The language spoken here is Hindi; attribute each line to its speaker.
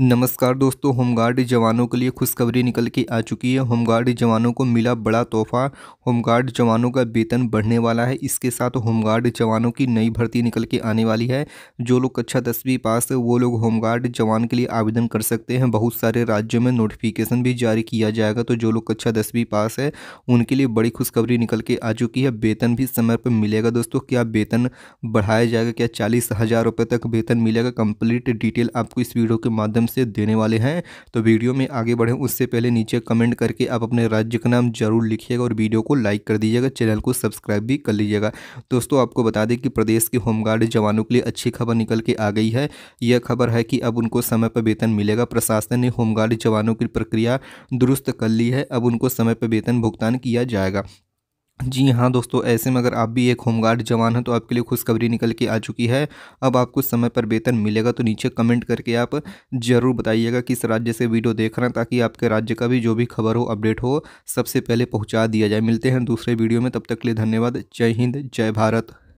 Speaker 1: नमस्कार दोस्तों होमगार्ड जवानों के लिए खुशखबरी निकल के आ चुकी है होमगार्ड जवानों को मिला बड़ा तोहफा होमगार्ड जवानों का वेतन बढ़ने वाला है इसके साथ होमगार्ड जवानों की नई भर्ती निकल के आने वाली है जो लोग कक्षा दसवीं पास है वो लोग होमगार्ड जवान के लिए आवेदन कर सकते हैं बहुत सारे राज्यों में नोटिफिकेशन भी जारी किया जाएगा तो जो लोग कक्षा दसवीं पास है उनके लिए बड़ी खुशखबरी निकल के आ चुकी है वेतन भी समय पर मिलेगा दोस्तों क्या वेतन बढ़ाया जाएगा क्या चालीस हज़ार तक वेतन मिलेगा कंप्लीट डिटेल आपको इस वीडियो के माध्यम माध्यम से देने वाले हैं तो वीडियो में आगे बढ़ें उससे पहले नीचे कमेंट करके आप अपने राज्य का नाम जरूर लिखिएगा और वीडियो को लाइक कर दीजिएगा चैनल को सब्सक्राइब भी कर लीजिएगा दोस्तों आपको बता दें कि प्रदेश के होमगार्ड जवानों के लिए अच्छी खबर निकल के आ गई है यह खबर है कि अब उनको समय पर वेतन मिलेगा प्रशासन ने होमगार्ड जवानों की प्रक्रिया दुरुस्त कर ली है अब उनको समय पर वेतन भुगतान किया जाएगा जी हाँ दोस्तों ऐसे में अगर आप भी एक होमगार्ड जवान हैं तो आपके लिए खुशखबरी निकल के आ चुकी है अब आपको समय पर वेतन मिलेगा तो नीचे कमेंट करके आप ज़रूर बताइएगा किस राज्य से वीडियो देख रहे हैं ताकि आपके राज्य का भी जो भी खबर हो अपडेट हो सबसे पहले पहुँचा दिया जाए मिलते हैं दूसरे वीडियो में तब तक के लिए धन्यवाद जय हिंद जय भारत